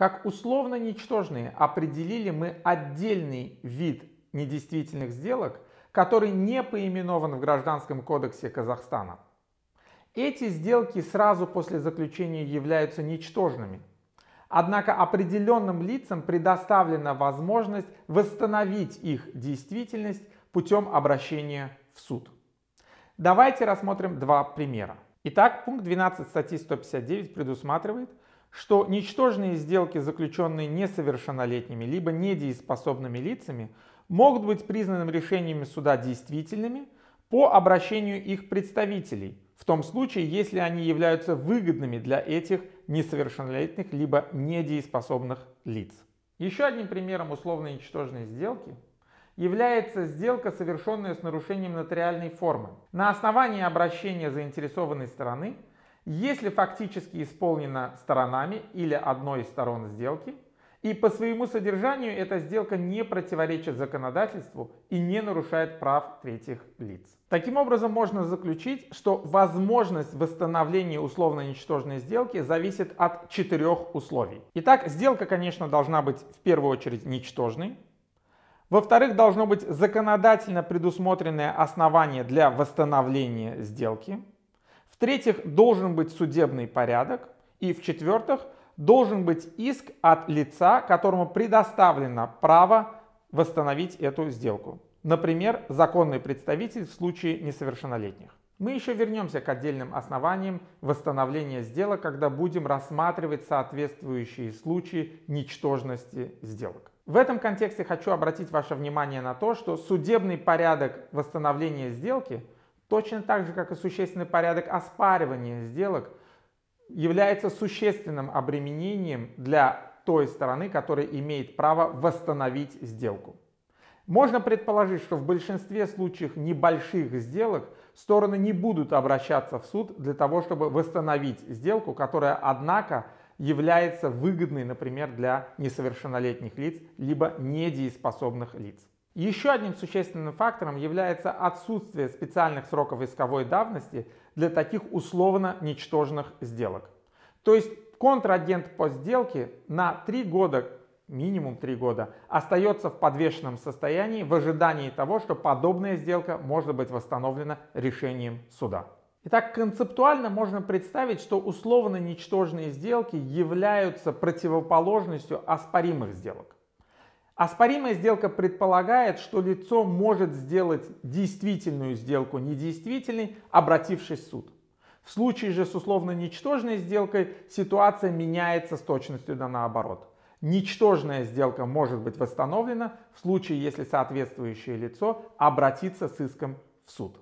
Как условно ничтожные определили мы отдельный вид недействительных сделок, который не поименован в Гражданском кодексе Казахстана. Эти сделки сразу после заключения являются ничтожными. Однако определенным лицам предоставлена возможность восстановить их действительность путем обращения в суд. Давайте рассмотрим два примера. Итак, пункт 12 статьи 159 предусматривает, что ничтожные сделки, заключенные несовершеннолетними либо недееспособными лицами, могут быть признаны решениями суда действительными по обращению их представителей, в том случае, если они являются выгодными для этих несовершеннолетних либо недееспособных лиц. Еще одним примером условной ничтожной сделки является сделка, совершенная с нарушением нотариальной формы. На основании обращения заинтересованной стороны – если фактически исполнена сторонами или одной из сторон сделки, и по своему содержанию эта сделка не противоречит законодательству и не нарушает прав третьих лиц. Таким образом, можно заключить, что возможность восстановления условно-ничтожной сделки зависит от четырех условий. Итак, сделка, конечно, должна быть в первую очередь ничтожной. Во-вторых, должно быть законодательно предусмотренное основание для восстановления сделки. В-третьих, должен быть судебный порядок. И в-четвертых, должен быть иск от лица, которому предоставлено право восстановить эту сделку. Например, законный представитель в случае несовершеннолетних. Мы еще вернемся к отдельным основаниям восстановления сделок, когда будем рассматривать соответствующие случаи ничтожности сделок. В этом контексте хочу обратить ваше внимание на то, что судебный порядок восстановления сделки – точно так же, как и существенный порядок оспаривания сделок, является существенным обременением для той стороны, которая имеет право восстановить сделку. Можно предположить, что в большинстве случаев небольших сделок стороны не будут обращаться в суд для того, чтобы восстановить сделку, которая, однако, является выгодной, например, для несовершеннолетних лиц, либо недееспособных лиц. Еще одним существенным фактором является отсутствие специальных сроков исковой давности для таких условно ничтожных сделок. То есть контрагент по сделке на 3 года, минимум 3 года, остается в подвешенном состоянии в ожидании того, что подобная сделка может быть восстановлена решением суда. Итак, концептуально можно представить, что условно ничтожные сделки являются противоположностью оспоримых сделок. Оспоримая сделка предполагает, что лицо может сделать действительную сделку недействительной, обратившись в суд. В случае же с условно ничтожной сделкой ситуация меняется с точностью да наоборот. Ничтожная сделка может быть восстановлена в случае, если соответствующее лицо обратится с иском в суд.